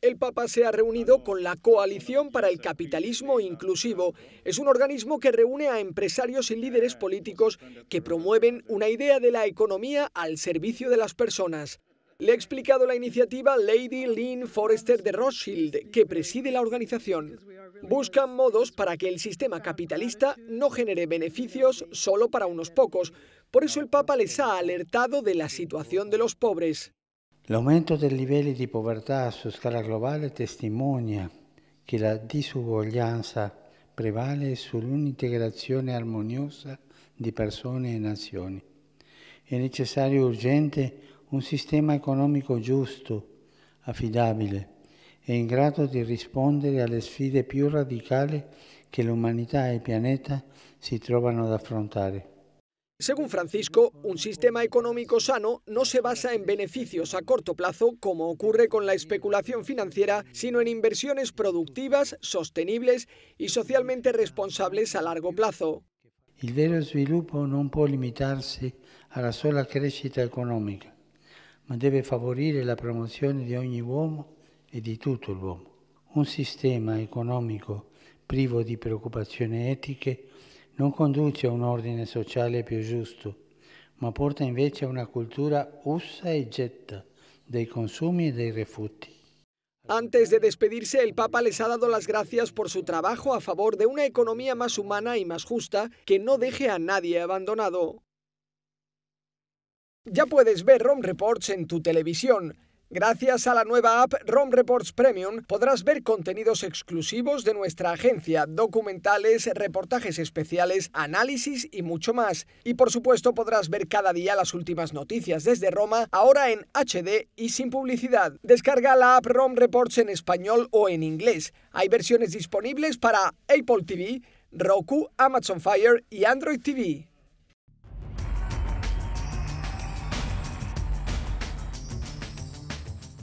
El Papa se ha reunido con la Coalición para el Capitalismo Inclusivo. Es un organismo que reúne a empresarios y líderes políticos que promueven una idea de la economía al servicio de las personas. Le he explicado la iniciativa Lady Lynn Forrester de Rothschild, que preside la organización. Buscan modos para que el sistema capitalista no genere beneficios solo para unos pocos. Por eso el Papa les ha alertado de la situación de los pobres. L'aumento dei livelli di povertà su scala globale testimonia che la disuguaglianza prevale sull'integrazione armoniosa di persone e nazioni. È necessario e urgente un sistema economico giusto, affidabile e in grado di rispondere alle sfide più radicali che l'umanità e il pianeta si trovano ad affrontare. Según Francisco, un sistema económico sano no se basa en beneficios a corto plazo, como ocurre con la especulación financiera, sino en inversiones productivas, sostenibles y socialmente responsables a largo plazo. verdadero vero sviluppo puede limitarse... ...a la sola crescita económica, ma debe favorire la promozione di ogni uomo de todo el l'uomo. Un sistema económico... privo de preoccupazioni etiche no conduce a un orden social más justo, ma porta invece a una cultura usa e getta dei consumi e dei rifiuti. Antes de despedirse, el Papa les ha dado las gracias por su trabajo a favor de una economía más humana y más justa que no deje a nadie abandonado. Ya puedes ver Rome Reports en tu televisión. Gracias a la nueva app ROM Reports Premium podrás ver contenidos exclusivos de nuestra agencia, documentales, reportajes especiales, análisis y mucho más. Y por supuesto podrás ver cada día las últimas noticias desde Roma, ahora en HD y sin publicidad. Descarga la app ROM Reports en español o en inglés. Hay versiones disponibles para Apple TV, Roku, Amazon Fire y Android TV.